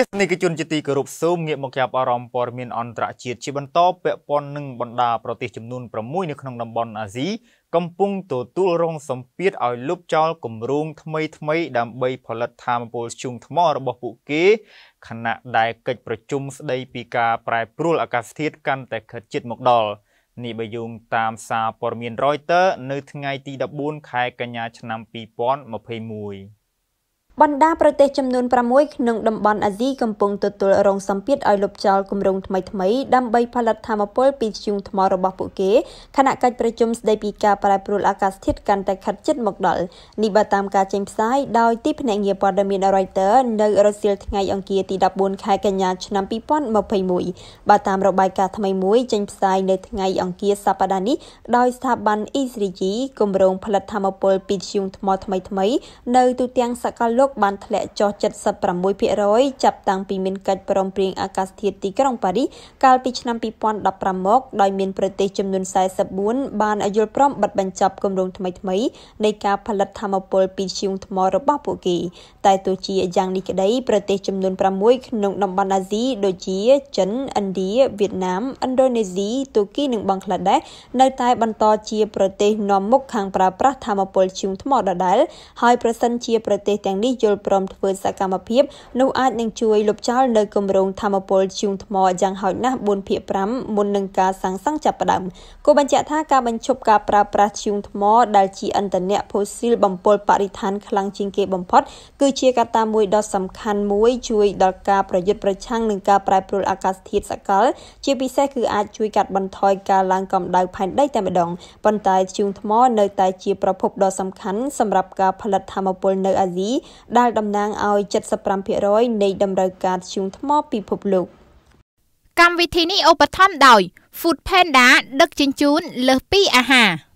ទេសនិកជនជាទីគោរពសូមងាកមកចាប់អារម្មណ៍ព័ត៌មានអន្តរជាតិជាបន្តពាក់ព័ន្ធនឹងបណ្ដាប្រទេសចំនួន6នៅក្នុងតំបន់អាស៊ីកំពុងទទួលរងសម្ពាធឲ្យលុបចោលគម្រោងថ្មីថ្មីដើម្បីផលិតថាមពលធ្យូងថ្មរបស់ពួកគេខណៈដែលកិច្ចប្រជុំស្ដីពីការប្រែប្រួលអាកាសធាតុកាន់តែខិតជិតមកដល់នេះបើយោងតាមសារព័ត៌មាន Reuters នៅថ្ងៃទី14ខែកញ្ញាឆ្នាំ2021បណ្ដាប្រទេសចំនួន6ក្នុងតំបន់អាស៊ីកំពុងទទួលរងសម្ពាធឲ្យលុបចោលគម្រោងថ្មីៗដើម្បី ផលិតធមពលពីធ្យូងថ្មរបស់ពួកគេខណៈកិច្ចប្រជុំស្ដីពីការប្រែប្រួលអាកាសធាតុកាន់តែខិតជិតមកដល់នេះបើតាមការចេញផ្សាយដោយទីភ្នាក់ងារព័ត៌មាន Reuters នៅរសៀលថ្ងៃអង្គារទី14ខែកញ្ញាឆ្នាំ2021បើតាមរបាយការណ៍ថ្មីមួយចេញផ្សាយនៅថ្ងៃអង្គារសប្តាហ៍នេះដោយស្ថាប័ន ESG គម្រោងផលិតធមពលពីធ្យូងថ្ម ថ្មីៗនៅទូទាំងសកលលោកកបានធ្លាក់ចុះ76%ចាប់តាំងពីមានកិច្ចព្រមព្រៀងអាកាសធាតុទីក្រុងប៉ារីសកាលពីឆ្នាំ2015មក ដោយមានប្រទេសចំនួន44បានយល់ព្រមបិទបញ្ចប់គម្រោងថ្មីៗនៃការផលិតធម្មពលពីធ្យូងថ្មរបស់ពួកគេតែទោះជាយ៉ាងនេះក្តីប្រទេសចំនួន6ក្នុងតំបន់អាស៊ីដូចជាចិនឥណ្ឌាវៀតណាមឥណ្ឌូនេស៊ីទូគីនិងបង់ក្លាដេសនៅតែបន្តជាប្រទេសនាំមុខខាងប្រើប្រាស់ធម្មពលធ្យូងថ្មដដែលហើយប្រសិនជាប្រទេសទាំងនេះយល់ព្រមធ្វើសកម្មភាពនោះអាចនឹងជួយលុបចោលនៅគម្រោងធម្មពលជើងថ្មយ៉ាងហោចណាស់4ភាគ5មុននឹងការសាងសង់ចាប់ផ្ដើមគូបញ្ជាក់ថាការបញ្ឈប់ការប្រើប្រាស់ជើងថ្មដែលជាឥន្ធនៈផូស៊ីលបំពុលបរិស្ថានខ្លាំងជាងគេបំផុតគឺជាកត្តាមួយដ៏សំខាន់មួយជួយដល់ការប្រយុទ្ធប្រឆាំងនឹងការប្រែប្រួលអាកាសធាតុសកល ជាពិសេសគឺអាចជួយកាត់បន្ថយការឡើងកម្ដៅផែនដីតែម្ដងប៉ុន្តែជើងថ្មនៅតែជាប្រភពដ៏សំខាន់សម្រាប់ការផលិតធម្មពលនៅអាស៊ីដែលតំណាងឲ្យ75%នៃតម្រូវការធ្យូងថ្មពិភពលោក កម្មវិធីនេះឧបត្ថម្ភដោយ Food Panda ដឹកជញ្ជូនលើសពីអាហារ